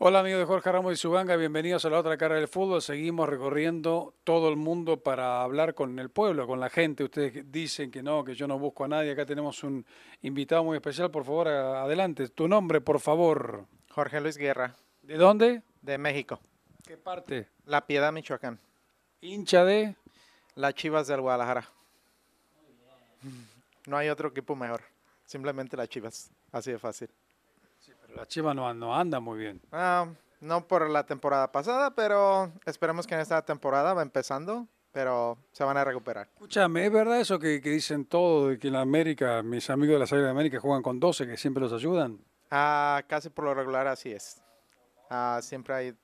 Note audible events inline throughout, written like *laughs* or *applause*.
Hola amigos de Jorge Ramos y Subanga, bienvenidos a la otra cara del fútbol. Seguimos recorriendo todo el mundo para hablar con el pueblo, con la gente. Ustedes dicen que no, que yo no busco a nadie. Acá tenemos un invitado muy especial. Por favor, adelante. Tu nombre, por favor. Jorge Luis Guerra. ¿De dónde? De México. ¿Qué parte? La Piedad, Michoacán. Hincha de... Las Chivas del Guadalajara. No hay otro equipo mejor. Simplemente las Chivas. Así de fácil. La Chivas no, anda muy bien. Ah, no por la temporada pasada, pero esperemos que en esta temporada va empezando, pero se van a recuperar. Escúchame, ¿es verdad eso que, dicen todo de que en América, mis amigos de la serie de América juegan con 12, que siempre los ayudan? Ah, casi por lo regular así es. Ah, siempre hay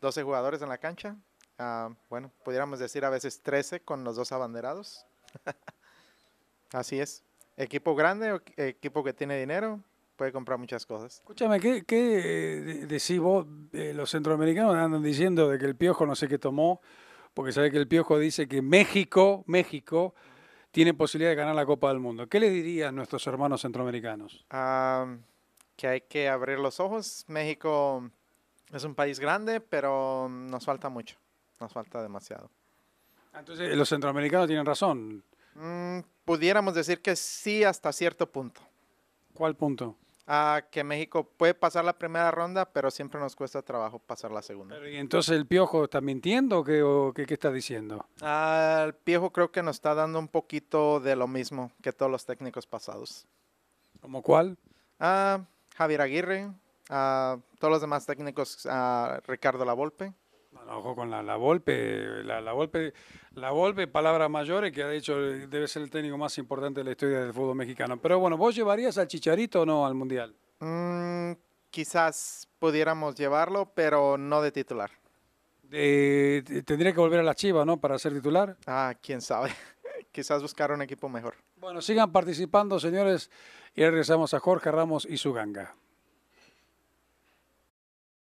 12 jugadores en la cancha. Ah, bueno, pudiéramos decir a veces 13 con los dos abanderados. *laughs* así es. Equipo grande, equipo que tiene dinero, puede comprar muchas cosas. Escúchame, ¿qué, qué eh, decís vos? Eh, los centroamericanos andan diciendo de que el piojo no sé qué tomó, porque sabe que el piojo dice que México, México, tiene posibilidad de ganar la Copa del Mundo. ¿Qué le dirías a nuestros hermanos centroamericanos? que hay que abrir los ojos. México es un país grande, pero nos falta mucho. Nos falta demasiado. Ah, entonces, los centroamericanos tienen razón. Mm, pudiéramos decir que sí hasta cierto punto. ¿Cuál punto? que México puede pasar la primera ronda, pero siempre nos cuesta trabajo pasar la segunda. ¿Y entonces el Piojo está mintiendo o qué, está diciendo? Ah, el Piojo creo que nos está dando un poquito de lo mismo que todos los técnicos pasados. ¿Como cuál? Ah, Javier Aguirre, a todos los demás técnicos, Ricardo Lavolpe ojo con la, golpe Volpe, la, la, Volpe, la Volpe, palabra mayores, que ha dicho debe ser el técnico más importante de la historia del fútbol mexicano. Pero bueno, ¿vos llevarías al Chicharito o no al Mundial? Mm, quizás pudiéramos llevarlo, pero no de titular. tendría que volver a la Chiva, ¿no? Para ser titular. Ah, quién sabe. *laughs* quizás buscar un equipo mejor. Bueno, sigan participando, señores, y regresamos a Jorge Ramos y su ganga.